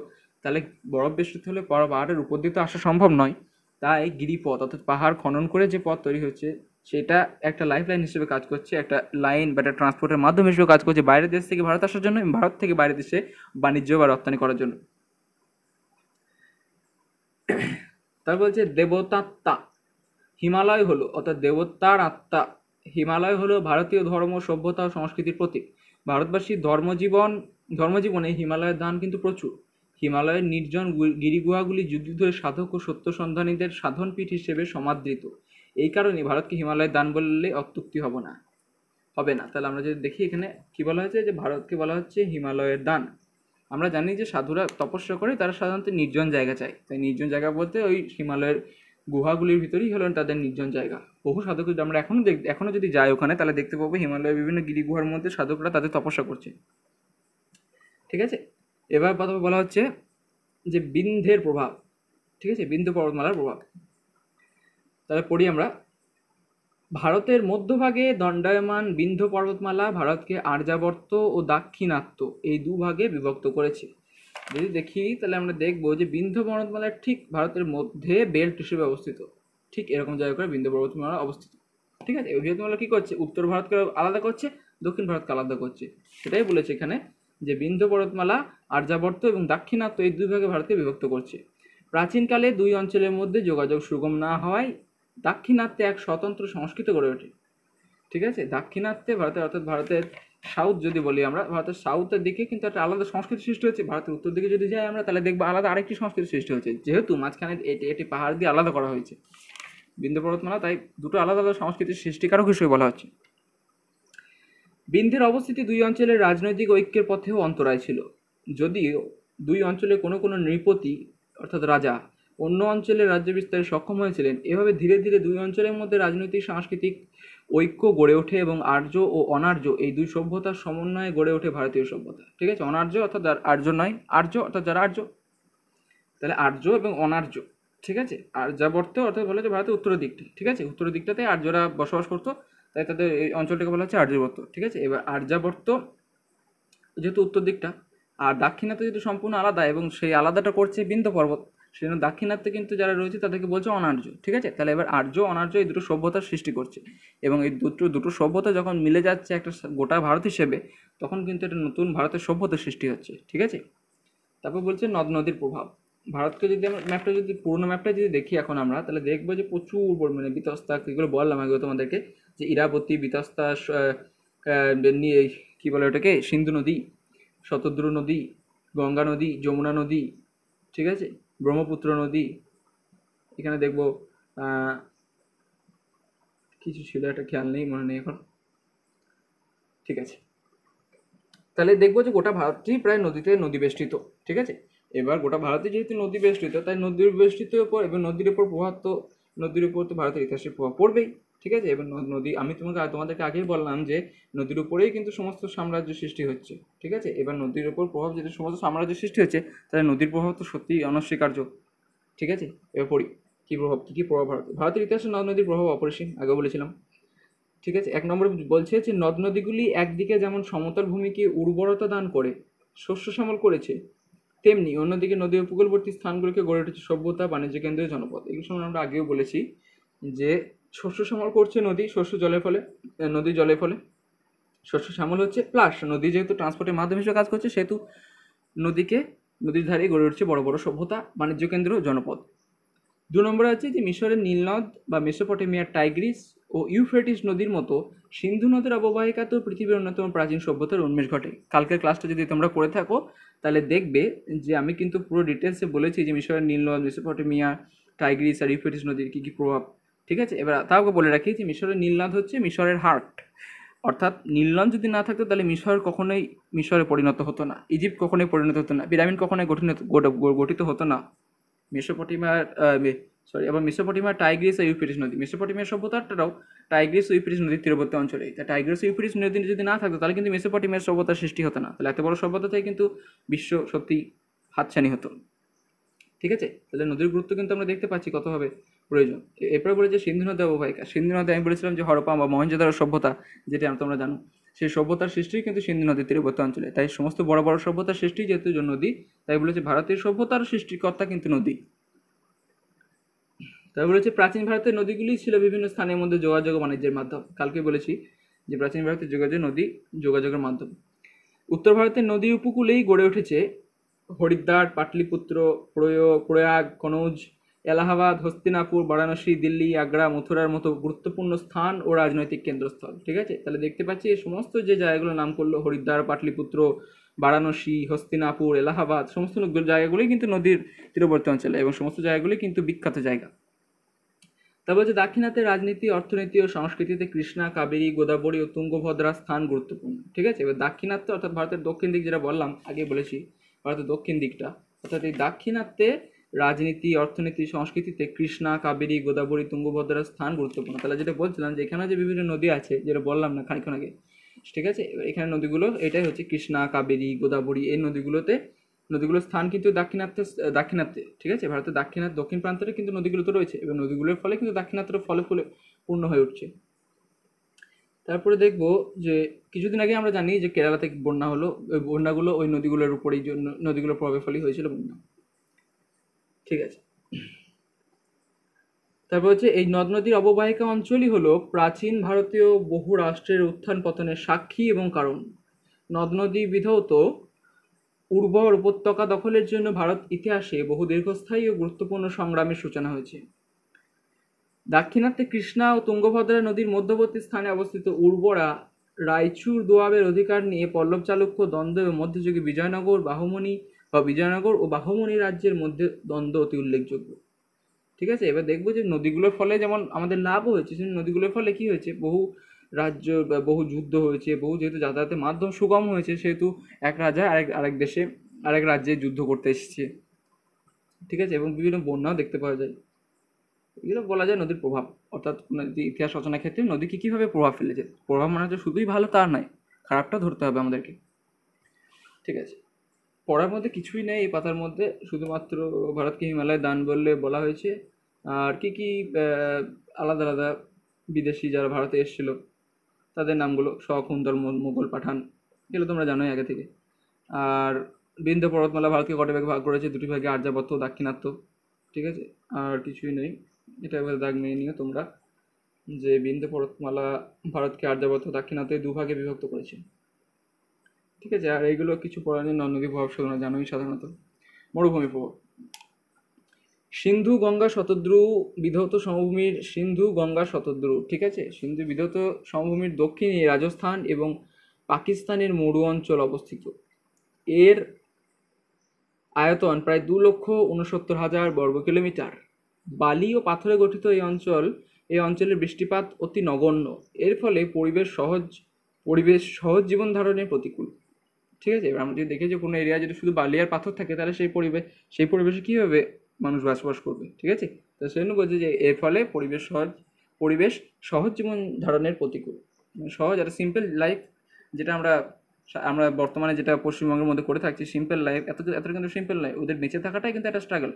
A: তাহলে বরফ বেষ্টিত হলে পাহাড়ের উপর দিয়ে তো আসা সম্ভব নয় তাই গিরিপথ অর্থাৎ পাহাড় খনন করে যে পথ তৈরি হচ্ছে সেটা একটা লাইফ লাইন হিসেবে কাজ করছে একটা লাইন বা একটা ট্রান্সপোর্টের মাধ্যম হিসেবে কাজ করছে বাইরের দেশ থেকে ভারত আসার জন্য ভারত থেকে বাইরের দেশে বাণিজ্য বা রপ্তানি করার জন্য তারপর বলছে দেবতাত্মা হিমালয় হলো অর্থাৎ দেবতার আত্মা হিমালয় হলো ভারতীয় ধর্ম সভ্যতা ও সংস্কৃতির প্রতীক ভারতবাসীর ধর্মজীবন ধর্মজীবনে হিমালয়ের দান কিন্তু প্রচুর হিমালয়ের নির্জন গিরিগুহাগুলি যুদ্ধ সাধক ও সত্য সন্ধানীদের সাধনপীঠ হিসেবে সমাদৃত এই কারণে ভারতকে হিমালয়ের দান বললে অত্যুক্তি হব না হবে না তাহলে আমরা যদি দেখি এখানে কি বলা হয়েছে যে ভারতকে বলা হচ্ছে হিমালয়ের দান আমরা জানি যে সাধুরা তপস্যা করে তারা সাধারণত নির্জন জায়গা চায় তাই নির্জন জায়গা বলতে ওই হিমালয়ের গুহাগুলির ভিতরেই হলেন তাদের নির্জন জায়গা বহু সাধক যদি আমরা এখনও দেখ এখনও যদি যাই ওখানে তাহলে দেখতে পাবো হিমালয়ের বিভিন্ন গিরি গুহার মধ্যে সাধকরা তাদের তপস্যা করছে ঠিক আছে এবার কথা বলা হচ্ছে যে বিন্ধের প্রভাব ঠিক আছে বিন্দু পর্বতমালার প্রভাব তাহলে পড়ি আমরা ভারতের মধ্যভাগে দণ্ডায়মান বিন্ধ্য পর্বতমালা ভারতকে আর্যাবর্ত ও দাক্ষিণাত্য এই দুভাগে বিভক্ত করেছে যদি দেখি তাহলে আমরা দেখব যে বিন্ধ্য পর্বতমালা ঠিক ভারতের মধ্যে বেল্ট হিসেবে অবস্থিত ঠিক এরকম জায়গা করে বিন্ধ্য পর্বতমালা অবস্থিত ঠিক আছে অভিজাতমালা কী করছে উত্তর ভারতকে আলাদা করছে দক্ষিণ ভারতকে আলাদা করছে সেটাই বলেছে এখানে যে বিন্ধ্য পর্বতমালা আর্যাবর্ত এবং দাক্ষিণাত্য এই দুই ভাগে ভারতকে বিভক্ত করছে প্রাচীনকালে দুই অঞ্চলের মধ্যে যোগাযোগ সুগম না হওয়ায় দাক্ষিণাত্যে এক স্বতন্ত্র সংস্কৃত গড়ে ওঠে ঠিক আছে দাক্ষিণাত্যে ভারতের অর্থাৎ ভারতের সাউথ যদি বলি আমরা ভারতের সাউথের দিকে কিন্তু একটা আলাদা সংস্কৃতি সৃষ্টি হচ্ছে ভারতের উত্তর দিকে যদি যাই আমরা তাহলে দেখবো আলাদা আরেকটি সংস্কৃতি সৃষ্টি হচ্ছে যেহেতু মাঝখানে এটি এটি পাহাড় দিয়ে আলাদা করা হয়েছে বিন্দু পর্বতমালা তাই দুটো আলাদা আলাদা সংস্কৃতির সৃষ্টিকারক হিসেবে বলা হচ্ছে বিন্দের অবস্থিতি দুই অঞ্চলের রাজনৈতিক ঐক্যের পথেও অন্তরায় ছিল যদিও দুই অঞ্চলে কোনো কোনো নৃপতি অর্থাৎ রাজা অন্য অঞ্চলে রাজ্য বিস্তারে সক্ষম হয়েছিলেন এভাবে ধীরে ধীরে দুই অঞ্চলের মধ্যে রাজনৈতিক সাংস্কৃতিক ঐক্য গড়ে ওঠে এবং আর্য ও অনার্য এই দুই সভ্যতার সমন্বয়ে গড়ে ওঠে ভারতীয় সভ্যতা ঠিক আছে অনার্য অর্থাৎ আর্য নয় আর্য অর্থাৎ যারা আর্য তাহলে আর্য এবং অনার্য ঠিক আছে আর অর্থাৎ বলা হচ্ছে ভারতের উত্তর দিকটি ঠিক আছে উত্তর দিকটাতে আর্যরা বসবাস করতো তাই তাদের এই অঞ্চলটাকে বলা হচ্ছে আর্যবর্ত ঠিক আছে এবার আর্যাবর্ত যেহেতু উত্তর দিকটা আর দাক্ষিণাতে যেহেতু সম্পূর্ণ আলাদা এবং সেই আলাদাটা করছে বিন্দ পর্বত সেজন্য দাক্ষিণাত্যে কিন্তু যারা রয়েছে তাদেরকে বলছে অনার্য ঠিক আছে তাহলে এবার আর্য অনার্য এই দুটো সভ্যতার সৃষ্টি করছে এবং এই দুটো দুটো সভ্যতা যখন মিলে যাচ্ছে একটা গোটা ভারত হিসেবে তখন কিন্তু এটা নতুন ভারতের সভ্যতার সৃষ্টি হচ্ছে ঠিক আছে তারপর বলছে নদ নদীর প্রভাব ভারতকে যদি আমরা ম্যাপটা যদি পুরোনো ম্যাপটা যদি দেখি এখন আমরা তাহলে দেখবো যে প্রচুর মানে বিতস্তা এগুলো বললাম আগে তোমাদেরকে যে ইরাবতী বিতস্তা কী বলে ওটাকে সিন্ধু নদী শতদ্রু নদী গঙ্গা নদী যমুনা নদী ঠিক আছে ব্রহ্মপুত্র নদী এখানে দেখব কিছু ছিল একটা খেয়াল নেই মনে নেই এখন ঠিক আছে তাহলে দেখবো যে গোটা ভারতটি প্রায় নদীতে নদী বেষ্টিত ঠিক আছে এবার গোটা ভারতে যেহেতু নদী বেষ্টিত তাই নদীর বেষ্টিত উপর এবং নদীর উপর প্রভাব তো নদীর উপর তো ভারতের ইতিহাসের প্রভাব পড়বেই ঠিক আছে এবার নদী আমি তোমাকে তোমাদেরকে আগেই বললাম যে নদীর উপরেই কিন্তু সমস্ত সাম্রাজ্য সৃষ্টি হচ্ছে ঠিক আছে এবার নদীর উপর প্রভাব যেহেতু সমস্ত সাম্রাজ্য সৃষ্টি হচ্ছে তাহলে নদীর প্রভাব তো সত্যিই অনস্বীকার্য ঠিক আছে এবার পড়ি কী প্রভাব কী কী প্রভাব ভারতে ভারতের ইতিহাসে নদ নদীর প্রভাব অপরিসীম আগে বলেছিলাম ঠিক আছে এক নম্বর বলছে যে নদ নদীগুলি একদিকে যেমন সমতল ভূমিকে উর্বরতা দান করে শস্য শ্যামল করেছে তেমনি অন্যদিকে নদী উপকূলবর্তী স্থানগুলিকে গড়ে উঠেছে সভ্যতা বাণিজ্য কেন্দ্রীয় জনপদ এগুলো সম্বন্ধে আমরা আগেও বলেছি যে শস্য শ্যামল করছে নদী শস্য জলের ফলে নদী জলের ফলে শস্য শ্যামল হচ্ছে প্লাস নদী যেহেতু ট্রান্সপোর্টের মাধ্যম হিসেবে কাজ করছে সেহেতু নদীকে নদীর ধারে গড়ে উঠছে বড় বড় সভ্যতা বাণিজ্য কেন্দ্র জনপদ দু নম্বরে আছে যে মিশরের নীলনদ বা মেসোপটেমিয়ার টাইগ্রিস ও ইউফ্রেটিস নদীর মতো সিন্ধু নদের তো পৃথিবীর অন্যতম প্রাচীন সভ্যতার উন্মেষ ঘটে কালকের ক্লাসটা যদি তোমরা করে থাকো তাহলে দেখবে যে আমি কিন্তু পুরো ডিটেলসে বলেছি যে মিশরের নীলনদ মেসোপটেমিয়া টাইগ্রিস আর ইউফ্রেটিস নদীর কী কী প্রভাব ঠিক আছে এবার তাও বলে রাখি যে মিশরের নীলনদ হচ্ছে মিশরের হার্ট অর্থাৎ নীলনদ যদি না থাকতো তাহলে মিশর কখনোই মিশরে পরিণত হতো না ইজিপ্ট কখনোই পরিণত হতো না পিরামিড কখনোই গঠিত গঠিত হতো না মেসোপটিমার সরি এবার মেসোপটিমার টাইগ্রিস ও ইউফ্রেটিস নদী মেসোপটিমিয়ার সভ্যতাটাও টাইগ্রিস ও ইউফ্রেটিস নদীর তীরবর্তী অঞ্চলে তা টাইগ্রিস ও ইউফ্রেটিস নদী যদি না থাকতো তাহলে কিন্তু মেসোপটিমিয়ার সভ্যতার সৃষ্টি হতো না তাহলে এত বড় সভ্যতাতেই কিন্তু বিশ্ব সত্যি হাতছানি হতো ঠিক আছে তাহলে নদীর গুরুত্ব কিন্তু আমরা দেখতে পাচ্ছি কত হবে প্রয়োজন এরপরে বলে যে সিন্ধু নদী অববাহিকা সিন্ধু নদী আমি বলেছিলাম যে হরপা বা মহেঞ্জোদারো সভ্যতা যেটি তোমরা জানো সেই সভ্যতার সৃষ্টি কিন্তু সিন্ধু নদীর তীরবর্তী অঞ্চলে তাই সমস্ত বড় বড় সভ্যতার সৃষ্টি যেহেতু নদী তাই বলেছে ভারতীয় সভ্যতার সৃষ্টিকর্তা কিন্তু নদী তাই বলেছে প্রাচীন ভারতের নদীগুলি ছিল বিভিন্ন স্থানের মধ্যে যোগাযোগ বাণিজ্যের মাধ্যম কালকে বলেছি যে প্রাচীন ভারতের যোগাযোগ নদী যোগাযোগের মাধ্যম উত্তর ভারতের নদী উপকূলেই গড়ে উঠেছে হরিদ্বার পাটলিপুত্র প্রয়োগ প্রয়াগ কনৌজ এলাহাবাদ হস্তিনাপুর বারাণসী দিল্লি আগ্রা মথুরার মতো গুরুত্বপূর্ণ স্থান ও রাজনৈতিক কেন্দ্রস্থল ঠিক আছে তাহলে দেখতে পাচ্ছি এই সমস্ত যে জায়গাগুলো নাম করলো হরিদ্বার পাটলিপুত্র বারাণসী হস্তিনাপুর এলাহাবাদ সমস্ত জায়গাগুলি কিন্তু নদীর তীরবর্তী অঞ্চলে এবং সমস্ত জায়গাগুলি কিন্তু বিখ্যাত জায়গা তারপর হচ্ছে দাক্ষিণাতে রাজনীতি অর্থনীতি ও সংস্কৃতিতে কৃষ্ণা কাবেরী গোদাবরী ও তুঙ্গভদ্রা স্থান গুরুত্বপূর্ণ ঠিক আছে এবার দাক্ষিণাত্য অর্থাৎ ভারতের দক্ষিণ দিক যেটা বললাম আগে বলেছি ভারতের দক্ষিণ দিকটা অর্থাৎ এই দাক্ষিণাত্যে রাজনীতি অর্থনীতি সংস্কৃতিতে কৃষ্ণা কাবেরী গোদাবরী তুঙ্গভদ্রার স্থান গুরুত্বপূর্ণ তাহলে যেটা বলছিলাম যে এখানে যে বিভিন্ন নদী আছে যেটা বললাম না খানিক্ষণ আগে ঠিক আছে এখানে নদীগুলো এটাই হচ্ছে কৃষ্ণা কাবেরী গোদাবরী এই নদীগুলোতে নদীগুলোর স্থান কিন্তু দাক্ষিণাত্যে দাক্ষিণাত্যে ঠিক আছে ভারতের দাক্ষিণাত দক্ষিণ প্রান্তের কিন্তু নদীগুলো তো রয়েছে এবং নদীগুলোর ফলে কিন্তু দাক্ষিণাত্যের ফলে ফুলে পূর্ণ হয়ে উঠছে তারপরে দেখব যে কিছুদিন আগে আমরা জানি যে কেরালা থেকে বন্যা হলো ওই বন্যাগুলো ওই নদীগুলোর উপরেই নদীগুলোর প্রভাবের ফলেই হয়েছিল বন্যা ঠিক আছে তারপর হচ্ছে এই নদ নদীর অববাহিকা অঞ্চলই হলো প্রাচীন ভারতীয় বহু রাষ্ট্রের উত্থান পতনের সাক্ষী এবং কারণ নদ নদী বিধৌত উর্বর উপত্যকা দখলের জন্য ভারত ইতিহাসে বহু দীর্ঘস্থায়ী ও গুরুত্বপূর্ণ সংগ্রামের সূচনা হয়েছে দাক্ষিণাত্যে কৃষ্ণা ও তুঙ্গভদ্রা নদীর মধ্যবর্তী স্থানে অবস্থিত উর্বরা রায়চুর দোয়াবের অধিকার নিয়ে পল্লব চালুক্য দ্বন্দ্ব এবং মধ্যযুগে বিজয়নগর বাহুমণি বা বিজয়নগর ও বাহুমণি রাজ্যের মধ্যে দ্বন্দ্ব অতি উল্লেখযোগ্য ঠিক আছে এবার দেখবো যে নদীগুলোর ফলে যেমন আমাদের লাভ হয়েছে সেই নদীগুলোর ফলে কী হয়েছে বহু রাজ্য বহু যুদ্ধ হয়েছে বহু যেহেতু যাতায়াতের মাধ্যম সুগম হয়েছে সেহেতু এক রাজা আরেক আরেক দেশে আরেক রাজ্যে যুদ্ধ করতে এসেছে ঠিক আছে এবং বিভিন্ন বন্যাও দেখতে পাওয়া যায় এগুলো বলা যায় নদীর প্রভাব অর্থাৎ ইতিহাস রচনার ক্ষেত্রে নদীকে কীভাবে প্রভাব ফেলেছে প্রভাব মানে হচ্ছে শুধুই ভালো তা নয় খারাপটা ধরতে হবে আমাদেরকে ঠিক আছে পড়ার মধ্যে কিছুই নেই এই পাতার মধ্যে শুধুমাত্র ভারতকে হিমালয় দান বললে বলা হয়েছে আর কি কি আলাদা আলাদা বিদেশি যারা ভারতে এসেছিলো তাদের নামগুলো শখ হুন্দর মোগল পাঠান এগুলো তোমরা জানোই আগে থেকে আর বৃন্দ পর্বতমালা ভারতকে কটে ভাগে ভাগ করেছে দুটি ভাগে আর্যাবত্ত দাক্ষিণাত্য ঠিক আছে আর কিছুই নেই এটা এবার দাগ নিয়ে নিও তোমরা যে বৃন্দ পর্বতমালা ভারতকে আর্যাবত্ত দাক্ষিণাত্যে দুভাগে বিভক্ত করেছে ঠিক আছে আর এগুলো কিছু পড়ার জন্য নদী প্রভাব শোধনা জানোই সাধারণত মরুভূমি প্রভাব সিন্ধু গঙ্গা শতদ্রু বিধৌত সমভূমির সিন্ধু গঙ্গা শতদ্রু ঠিক আছে সিন্ধু বিধৌত সমভূমির দক্ষিণে রাজস্থান এবং পাকিস্তানের মরু অঞ্চল অবস্থিত এর আয়তন প্রায় দু লক্ষ উনসত্তর হাজার বর্গ কিলোমিটার বালি ও পাথরে গঠিত এই অঞ্চল এই অঞ্চলের বৃষ্টিপাত অতি নগণ্য এর ফলে পরিবেশ সহজ পরিবেশ সহজ জীবন ধারণে প্রতিকূল ঠিক আছে এবার আমরা যদি দেখি যে কোনো এরিয়া যদি শুধু বালি আর পাথর থাকে তাহলে সেই পরিবেশ সেই পরিবেশে কীভাবে মানুষ বসবাস করবে ঠিক আছে তো সেজন্য বলছে যে এর ফলে পরিবেশ সহজ পরিবেশ সহজ জীবন ধারণের প্রতিকূল মানে সহজ আর সিম্পল লাইফ যেটা আমরা আমরা বর্তমানে যেটা পশ্চিমবঙ্গের মধ্যে করে থাকছি সিম্পল লাইফ এত এত কিন্তু সিম্পল লাইফ ওদের বেঁচে থাকাটাই কিন্তু একটা স্ট্রাগল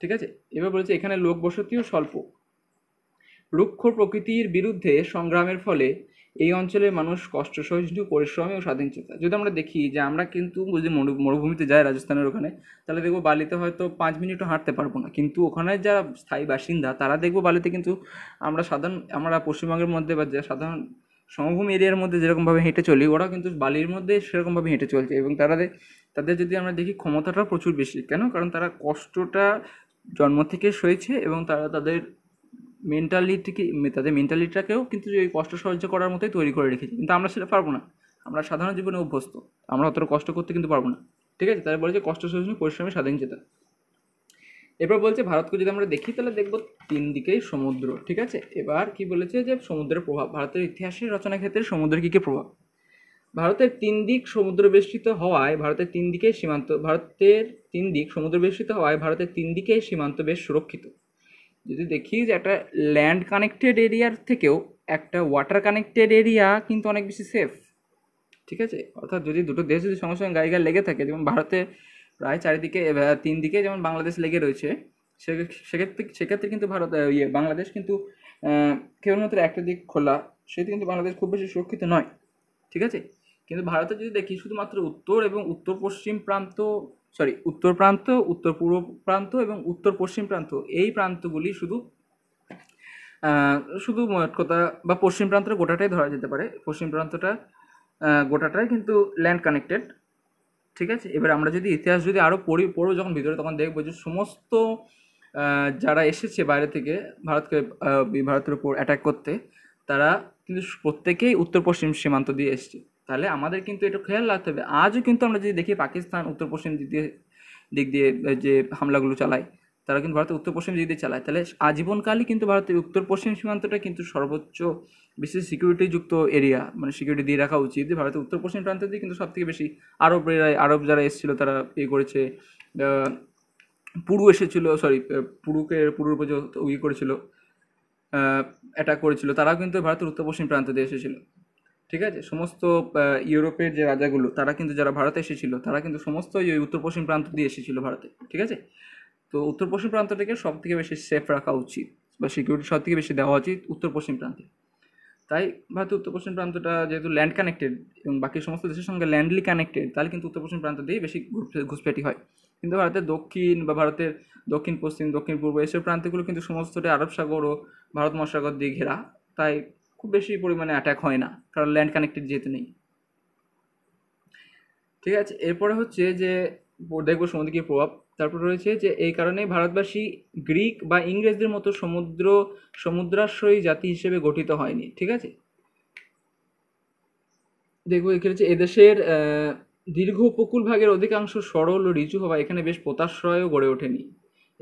A: ঠিক আছে এবার বলছে এখানে লোক বসতিও স্বল্প রুক্ষ প্রকৃতির বিরুদ্ধে সংগ্রামের ফলে এই অঞ্চলের মানুষ কষ্ট সহিষ্ণু পরিশ্রমী ও স্বাধীন চেতা যদি আমরা দেখি যে আমরা কিন্তু যদি মরুভূমিতে যাই রাজস্থানের ওখানে তাহলে দেখবো বালিতে হয়তো পাঁচ মিনিটও হাঁটতে পারবো না কিন্তু ওখানে যারা স্থায়ী বাসিন্দা তারা দেখবো বালিতে কিন্তু আমরা সাধারণ আমরা পশ্চিমবঙ্গের মধ্যে বা সাধারণ সমভূমি এরিয়ার মধ্যে যেরকমভাবে হেঁটে চলি ওরা কিন্তু বালির মধ্যে সেরকমভাবে হেঁটে চলছে এবং তারা তাদের যদি আমরা দেখি ক্ষমতাটা প্রচুর বেশি কেন কারণ তারা কষ্টটা জন্ম থেকে সয়েছে এবং তারা তাদের মেন্টালিটিকে তাদের মেন্টালিটিটাকেও কিন্তু এই কষ্ট সহ্য করার মতোই তৈরি করে রেখেছে কিন্তু আমরা সেটা পারবো না আমরা সাধারণ জীবনে অভ্যস্ত আমরা অতটা কষ্ট করতে কিন্তু পারবো না ঠিক আছে তারা বলেছে কষ্ট সহ্য পরিশ্রমের স্বাধীন চেতা এরপর বলছে ভারতকে যদি আমরা দেখি তাহলে দেখব তিন দিকেই সমুদ্র ঠিক আছে এবার কি বলেছে যে সমুদ্রের প্রভাব ভারতের ইতিহাসের রচনা ক্ষেত্রে সমুদ্রের কী কী প্রভাব ভারতের তিন দিক সমুদ্র বেষ্টিত হওয়ায় ভারতের তিন দিকে সীমান্ত ভারতের তিন দিক সমুদ্র বেষ্টিত হওয়ায় ভারতের তিন দিকে সীমান্ত বেশ সুরক্ষিত যদি দেখি যে একটা ল্যান্ড কানেক্টেড এরিয়ার থেকেও একটা ওয়াটার কানেক্টেড এরিয়া কিন্তু অনেক বেশি সেফ ঠিক আছে অর্থাৎ যদি দুটো দেশ যদি সঙ্গে সঙ্গে গায়ে লেগে থাকে যেমন ভারতে প্রায় চারিদিকে তিন দিকে যেমন বাংলাদেশ লেগে রয়েছে সেক্ষেত্রে সেক্ষেত্রে কিন্তু ভারত ইয়ে বাংলাদেশ কিন্তু কেবলমাত্র একটা দিক খোলা সেটি কিন্তু বাংলাদেশ খুব বেশি সুরক্ষিত নয় ঠিক আছে কিন্তু ভারতে যদি দেখি শুধুমাত্র উত্তর এবং উত্তর পশ্চিম প্রান্ত সরি উত্তর প্রান্ত উত্তর পূর্ব প্রান্ত এবং উত্তর পশ্চিম প্রান্ত এই প্রান্তগুলি শুধু শুধু কথা বা পশ্চিম প্রান্তটা গোটাটাই ধরা যেতে পারে পশ্চিম প্রান্তটা গোটাটাই কিন্তু ল্যান্ড কানেক্টেড ঠিক আছে এবার আমরা যদি ইতিহাস যদি আরও পড়ি পড়ব যখন ভিতরে তখন দেখবো যে সমস্ত যারা এসেছে বাইরে থেকে ভারতকে ভারতের উপর অ্যাটাক করতে তারা কিন্তু প্রত্যেকেই উত্তর পশ্চিম সীমান্ত দিয়ে এসছে তাহলে আমাদের কিন্তু এটা খেয়াল রাখতে হবে আজও কিন্তু আমরা যদি দেখি পাকিস্তান উত্তর পশ্চিম দিক দিয়ে দিক দিয়ে যে হামলাগুলো চালায় তারা কিন্তু ভারতের উত্তর পশ্চিম দিক দিয়ে চালায় তাহলে আজীবনকালই কিন্তু ভারতের উত্তর পশ্চিম সীমান্তটা কিন্তু সর্বোচ্চ বেশি সিকিউরিটিযুক্ত এরিয়া মানে সিকিউরিটি দিয়ে রাখা উচিত যে ভারতের উত্তর পশ্চিম প্রান্ত দিয়ে কিন্তু সবথেকে বেশি আরব আরব যারা এসেছিলো তারা ইয়ে করেছে পুরু এসেছিল সরি পুরুকে পুরুর উপর ইয়ে করেছিল অ্যাটাক করেছিল তারাও কিন্তু ভারতের উত্তর পশ্চিম প্রান্ত দিয়ে এসেছিলো ঠিক আছে সমস্ত ইউরোপের যে রাজাগুলো তারা কিন্তু যারা ভারতে এসেছিল তারা কিন্তু সমস্ত ওই উত্তর পশ্চিম প্রান্ত দিয়ে এসেছিল ভারতে ঠিক আছে তো উত্তর পশ্চিম প্রান্তটাকে সব থেকে বেশি সেফ রাখা উচিত বা সিকিউরিটি সব থেকে বেশি দেওয়া উচিত উত্তর পশ্চিম প্রান্তে তাই ভারতের উত্তর পশ্চিম প্রান্তটা যেহেতু ল্যান্ড কানেক্টেড এবং বাকি সমস্ত দেশের সঙ্গে ল্যান্ডলি কানেক্টেড তাহলে কিন্তু উত্তর পশ্চিম প্রান্ত দিয়েই বেশি ঘুষপেটি হয় কিন্তু ভারতের দক্ষিণ বা ভারতের দক্ষিণ পশ্চিম দক্ষিণ পূর্ব এসব প্রান্তগুলো কিন্তু সমস্তটাই আরব সাগর ও ভারত মহাসাগর দিয়ে ঘেরা তাই খুব বেশি পরিমাণে অ্যাট্যাক হয় না কারণ ল্যান্ড কানেক্টেড যেহেতু নেই ঠিক আছে এরপরে হচ্ছে যে দেখবো সমুদ্রিক প্রভাব তারপর রয়েছে যে এই কারণে ভারতবাসী গ্রিক বা ইংরেজদের মতো সমুদ্র সমুদ্রাশ্রয়ী জাতি হিসেবে গঠিত হয়নি ঠিক আছে দেখবো এখানে হচ্ছে এদেশের দীর্ঘ উপকূল ভাগের অধিকাংশ সরল ও রিচু হওয়া এখানে বেশ পোতাশ্রয়ও গড়ে ওঠেনি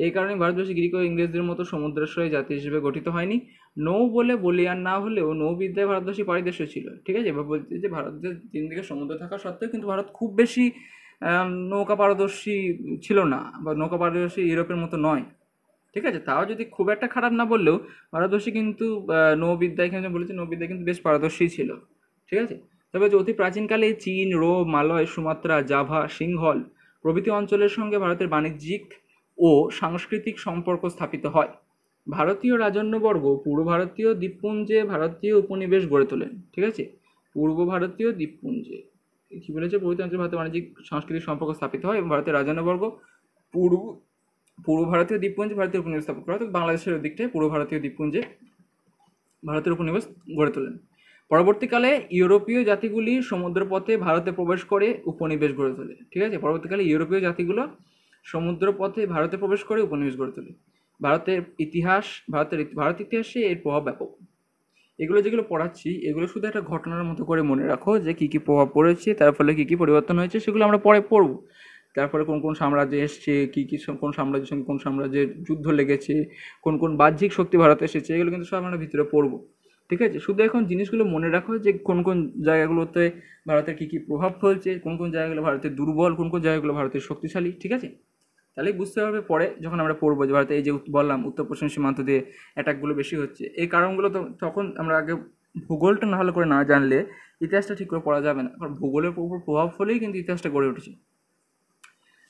A: এই কারণে ভারতবাসী গ্রিক ও ইংরেজদের মতো সমুদ্রাশ্রয় জাতি হিসেবে গঠিত হয়নি নৌ বলে বলিয়ান না হলেও নৌবিদ্যায় ভারতবাসী পারিদেশ্য ছিল ঠিক আছে এবার বলতে যে ভারতের তিন দিকে সমুদ্র থাকা সত্ত্বেও কিন্তু ভারত খুব বেশি নৌকা পারদর্শী ছিল না বা নৌকা পারদর্শী ইউরোপের মতো নয় ঠিক আছে তাও যদি খুব একটা খারাপ না বললেও ভারতবর্ষী কিন্তু নৌবিদ্যায় এখানে বলেছে নৌবিদ্যায় কিন্তু বেশ পারদর্শী ছিল ঠিক আছে তবে অতি প্রাচীনকালে চীন রো মালয় সুমাত্রা জাভা সিংহল প্রভৃতি অঞ্চলের সঙ্গে ভারতের বাণিজ্যিক ও সাংস্কৃতিক সম্পর্ক স্থাপিত হয় ভারতীয় রাজন্যবর্গ পূর্ব ভারতীয় দ্বীপপুঞ্জে ভারতীয় উপনিবেশ গড়ে তোলেন ঠিক আছে পূর্ব ভারতীয় দ্বীপপুঞ্জে কী বলেছে প্রভৃতি ভারতের বাণিজ্যিক সাংস্কৃতিক সম্পর্ক স্থাপিত হয় এবং ভারতের রাজন্যবর্গ পূর্ব পূর্ব ভারতীয় দ্বীপপুঞ্জ ভারতীয় উপনিবেশ স্থাপন করা অর্থাৎ বাংলাদেশের দিকটায় পূর্ব ভারতীয় দ্বীপপুঞ্জে ভারতের উপনিবেশ গড়ে তোলেন পরবর্তীকালে ইউরোপীয় জাতিগুলি সমুদ্রপথে ভারতে প্রবেশ করে উপনিবেশ গড়ে তোলে ঠিক আছে পরবর্তীকালে ইউরোপীয় জাতিগুলো সমুদ্রপথে ভারতে প্রবেশ করে উপনিবেশ গড়ে তোলে ভারতের ইতিহাস ভারতের ভারত ইতিহাসে এর প্রভাব ব্যাপক এগুলো যেগুলো পড়াচ্ছি এগুলো শুধু একটা ঘটনার মতো করে মনে রাখো যে কী কী প্রভাব পড়েছে তার ফলে কী কী পরিবর্তন হয়েছে সেগুলো আমরা পরে পড়ব তারপরে কোন কোন সাম্রাজ্য এসছে কী কী কোন সাম্রাজ্যের সঙ্গে কোন সাম্রাজ্যের যুদ্ধ লেগেছে কোন কোন বাহ্যিক শক্তি ভারতে এসেছে এগুলো কিন্তু সব আমরা ভিতরে পড়ব ঠিক আছে শুধু এখন জিনিসগুলো মনে রাখো যে কোন কোন জায়গাগুলোতে ভারতের কী কী প্রভাব ফেলছে কোন কোন জায়গাগুলো ভারতের দুর্বল কোন কোন জায়গাগুলো ভারতের শক্তিশালী ঠিক আছে তাহলে বুঝতে পারবে পরে যখন আমরা পড়বো যে ভারতে এই যে বললাম উত্তর পশ্চিম সীমান্ত দিয়ে অ্যাটাকগুলো বেশি হচ্ছে এই কারণগুলো তো তখন আমরা আগে ভূগোলটা না ভালো করে না জানলে ইতিহাসটা ঠিক করে পড়া যাবে না কারণ ভূগোলের উপর প্রভাব ফলেই কিন্তু ইতিহাসটা গড়ে উঠেছে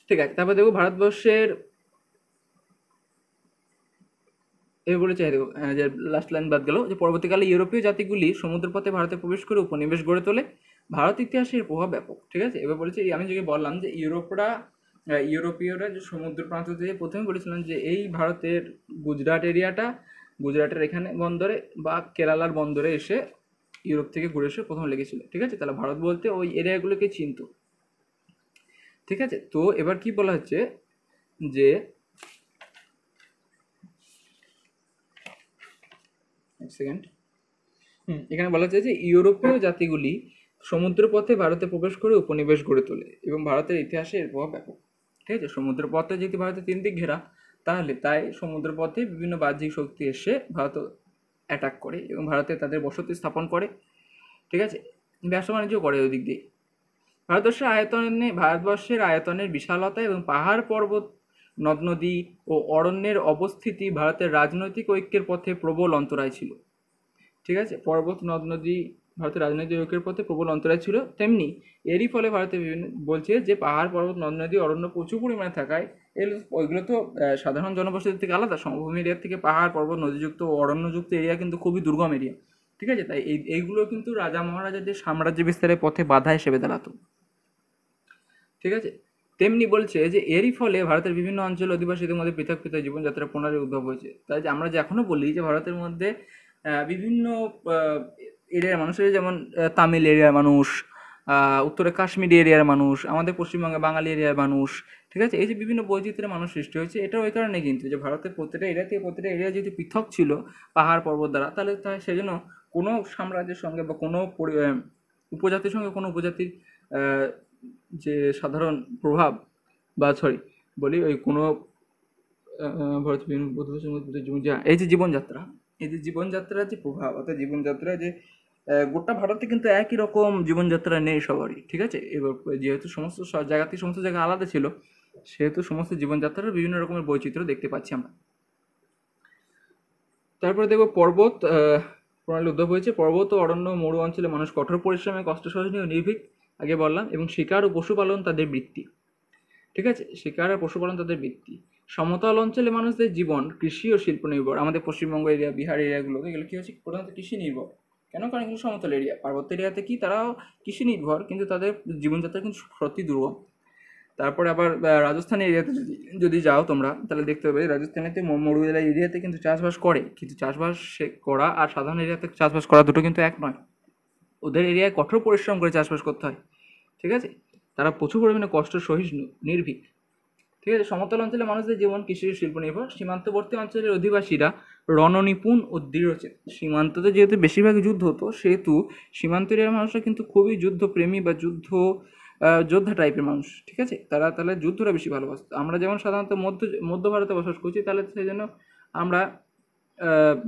A: ঠিক আছে তারপর দেখো ভারতবর্ষের এই চাই দেখো হ্যাঁ, যে লাস্ট লাইন বাদ গেল যে পরবর্তীকালে ইউরোপীয় জাতিগুলি সমুদ্রপথে ভারতে প্রবেশ করে উপনিবেশ গড়ে তোলে ভারত ইতিহাসের প্রভাব ব্যাপক ঠিক আছে এবার বলেছে আমি যদি বললাম যে ইউরোপরা ইউরোপীয়রা যে সমুদ্র প্রান্ত থেকে প্রথমে বলেছিলেন যে এই ভারতের গুজরাট এরিয়াটা গুজরাটের এখানে বন্দরে বা কেরালার বন্দরে এসে ইউরোপ থেকে ঘুরে এসে প্রথম লেগেছিল ঠিক আছে তাহলে ভারত বলতে ওই এরিয়াগুলোকে চিনত ঠিক আছে তো এবার কি বলা হচ্ছে যে সেকেন্ড হুম এখানে বলা হচ্ছে যে ইউরোপীয় জাতিগুলি সমুদ্রপথে ভারতে প্রবেশ করে উপনিবেশ গড়ে তোলে এবং ভারতের ইতিহাসে এর প্রভাব ব্যাপক ঠিক আছে সমুদ্রপথে যেহেতু ভারতের তিন দিক ঘেরা তাহলে তাই সমুদ্রপথে বিভিন্ন বাহ্যিক শক্তি এসে ভারত অ্যাটাক করে এবং ভারতে তাদের বসতি স্থাপন করে ঠিক আছে ব্যবসা বাণিজ্য করে ওই দিক দিয়ে ভারতবর্ষের আয়তনে ভারতবর্ষের আয়তনের বিশালতা এবং পাহাড় পর্বত নদ নদী ও অরণ্যের অবস্থিতি ভারতের রাজনৈতিক ঐক্যের পথে প্রবল অন্তরায় ছিল ঠিক আছে পর্বত নদ নদী ভারতের রাজনৈতিক ঐক্যের পথে প্রবল অন্তরায় ছিল তেমনি এরই ফলে ভারতে বিভিন্ন বলছে যে পাহাড় পর্বত নদ নদী অরণ্য প্রচুর পরিমাণে থাকায় এর ওইগুলো তো সাধারণ জনবসতির থেকে আলাদা সমভূমি এরিয়ার থেকে পাহাড় পর্বত নদীযুক্ত অরণ্যযুক্ত এরিয়া কিন্তু খুবই দুর্গম এরিয়া ঠিক আছে তাই এই এইগুলো কিন্তু রাজা মহারাজাদের সাম্রাজ্য বিস্তারের পথে বাধা হিসেবে দাঁড়াতো ঠিক আছে তেমনি বলছে যে এরই ফলে ভারতের বিভিন্ন অঞ্চল অধিবাসীদের মধ্যে পৃথক পৃথক জীবনযাত্রা প্রণালীর উদ্ভব হয়েছে তাই যে আমরা যে এখনও বলি যে ভারতের মধ্যে বিভিন্ন এরিয়ার মানুষের যেমন তামিল এরিয়ার মানুষ উত্তরে কাশ্মীর এরিয়ার মানুষ আমাদের পশ্চিমবঙ্গে বাঙালি এরিয়ার মানুষ ঠিক আছে এই যে বিভিন্ন বৈচিত্র্যের মানুষ সৃষ্টি হয়েছে এটা ওই কারণে কিন্তু যে ভারতের প্রতিটা এরিয়া থেকে প্রতিটা এরিয়া যদি পৃথক ছিল পাহাড় পর্বত দ্বারা তাহলে তাই সেই জন্য কোনো সাম্রাজ্যের সঙ্গে বা কোনো উপজাতির সঙ্গে কোনো উপজাতির যে সাধারণ প্রভাব বা সরি বলি ওই কোনো ভারতের বিভিন্ন এই যে জীবনযাত্রা এই যে জীবনযাত্রার যে প্রভাব অর্থাৎ জীবনযাত্রা যে গোটা ভারতে কিন্তু একই রকম জীবনযাত্রা নেই সবারই ঠিক আছে এবার যেহেতু সমস্ত জায়গাতে সমস্ত জায়গা আলাদা ছিল সেহেতু সমস্ত জীবনযাত্রার বিভিন্ন রকমের বৈচিত্র্য দেখতে পাচ্ছি আমরা তারপরে দেখবো পর্বত প্রণালী উদ্ভব হয়েছে পর্বত ও অরণ্য মরু অঞ্চলে মানুষ কঠোর পরিশ্রমে কষ্ট সহনীয় নির্ভীক আগে বললাম এবং শিকার ও পশুপালন তাদের বৃত্তি ঠিক আছে শিকার আর পশুপালন তাদের বৃত্তি সমতল অঞ্চলে মানুষদের জীবন কৃষি ও শিল্প নির্ভর আমাদের পশ্চিমবঙ্গ এরিয়া বিহার এরিয়াগুলো এগুলো কী হচ্ছে প্রধানত কৃষি নির্ভর কেন কারণ এগুলো সমতল এরিয়া পার্বত্য এরিয়াতে কি তারাও কৃষি নির্ভর কিন্তু তাদের জীবনযাত্রা কিন্তু সত্যি দুর্গম তারপরে আবার রাজস্থান এরিয়াতে যদি যদি যাও তোমরা তাহলে দেখতে পাবে রাজস্থানেতে মরু এরিয়াতে কিন্তু চাষবাস করে কিন্তু চাষবাস করা আর সাধারণ এরিয়াতে চাষবাস করা দুটো কিন্তু এক নয় ওদের এরিয়ায় কঠোর পরিশ্রম করে চাষবাস করতে হয় ঠিক আছে তারা প্রচুর পরিমাণে কষ্ট সহিষ্ণু নির্ভীক ঠিক আছে সমতল অঞ্চলের মানুষদের জীবন কৃষি শিল্প নির্ভর সীমান্তবর্তী অঞ্চলের অধিবাসীরা রণনিপুণ ও দৃঢ়চেত সীমান্ততে যেহেতু বেশিরভাগ যুদ্ধ হতো সেহেতু সীমান্ত এরিয়ার মানুষরা কিন্তু খুবই যুদ্ধপ্রেমী বা যুদ্ধ যোদ্ধা টাইপের মানুষ ঠিক আছে তারা তাহলে যুদ্ধটা বেশি ভালোবাসত আমরা যেমন সাধারণত মধ্য মধ্য ভারতে বসবাস করছি তাহলে সেই জন্য আমরা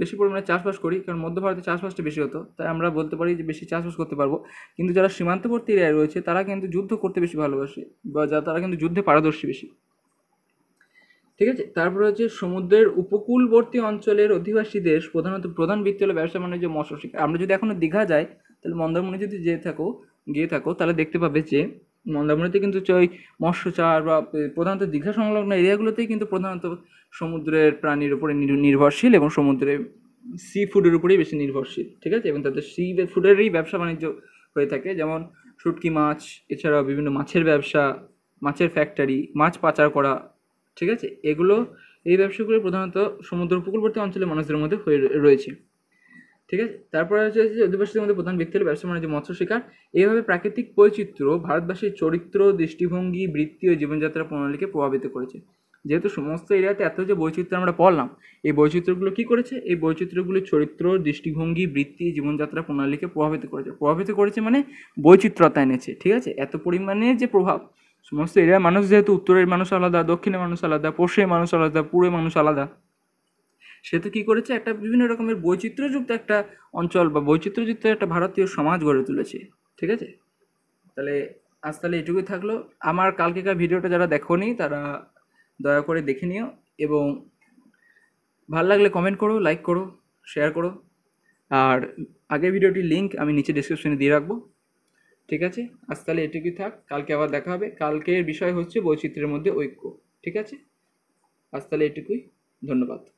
A: বেশি পরিমাণে চাষবাস করি কারণ মধ্য ভারতে চাষবাসটা বেশি হতো তাই আমরা বলতে পারি যে বেশি চাষবাস করতে পারবো কিন্তু যারা সীমান্তবর্তী এরিয়ায় রয়েছে তারা কিন্তু যুদ্ধ করতে বেশি ভালোবাসে বা যা তারা কিন্তু যুদ্ধে পারদর্শী বেশি ঠিক আছে তারপরে হচ্ছে সমুদ্রের উপকূলবর্তী অঞ্চলের অধিবাসীদের প্রধানত প্রধান বৃত্তি হলো ব্যবসা বাণিজ্য মৎস্য শিকার আমরা যদি এখনও দীঘা যাই তাহলে মন্দারমণি যদি যেয়ে থাকো গিয়ে থাকো তাহলে দেখতে পাবে যে মন্দারমণিতে কিন্তু ওই মৎস্য চার বা প্রধানত দীঘা সংলগ্ন এরিয়াগুলোতেই কিন্তু প্রধানত সমুদ্রের প্রাণীর উপরে নির্ভরশীল এবং সমুদ্রে সি ফুডের উপরেই বেশি নির্ভরশীল ঠিক আছে এবং তাদের সি ফুডেরই ব্যবসা বাণিজ্য হয়ে থাকে যেমন শুটকি মাছ এছাড়া বিভিন্ন মাছের ব্যবসা মাছের ফ্যাক্টরি মাছ পাচার করা ঠিক আছে এগুলো এই ব্যবসাগুলো প্রধানত সমুদ্র উপকূলবর্তী অঞ্চলের মানুষদের মধ্যে হয়ে রয়েছে ঠিক আছে তারপরে হচ্ছে যে অধিবাসীদের মধ্যে প্রধান ব্যক্তি হল ব্যবসা বাণিজ্য মৎস্য শিকার এইভাবে প্রাকৃতিক বৈচিত্র্য ভারতবাসীর চরিত্র দৃষ্টিভঙ্গি বৃত্তি ও জীবনযাত্রা প্রণালীকে প্রভাবিত করেছে যেহেতু সমস্ত এরিয়াতে এত যে বৈচিত্র্য আমরা পড়লাম এই বৈচিত্র্যগুলো কী করেছে এই বৈচিত্র্যগুলো চরিত্র দৃষ্টিভঙ্গি বৃত্তি জীবনযাত্রা প্রণালীকে প্রভাবিত করেছে প্রভাবিত করেছে মানে বৈচিত্র্যতা এনেছে ঠিক আছে এত পরিমাণে যে প্রভাব সমস্ত এরিয়ার মানুষ যেহেতু উত্তরের মানুষ আলাদা দক্ষিণের মানুষ আলাদা পশ্চিমের মানুষ আলাদা পূর্বের মানুষ আলাদা সে তো কী করেছে একটা বিভিন্ন রকমের বৈচিত্র্যযুক্ত একটা অঞ্চল বা বৈচিত্র্যযুক্ত একটা ভারতীয় সমাজ গড়ে তুলেছে ঠিক আছে তাহলে আজ তাহলে এটুকুই থাকলো আমার কালকেকার ভিডিওটা যারা দেখোনি তারা দয়া করে দেখে নিও এবং ভাল লাগলে কমেন্ট করো লাইক করো শেয়ার করো আর আগের ভিডিওটির লিঙ্ক আমি নিচে ডিসক্রিপশনে দিয়ে রাখবো ঠিক আছে আজ আচ্ছা, তাহলে এটুকুই থাক কালকে আবার দেখা হবে কালকের বিষয় হচ্ছে বৈচিত্র্যের মধ্যে ঐক্য ঠিক আছে আজ আচ্ছা, তাহলে এটুকুই ধন্যবাদ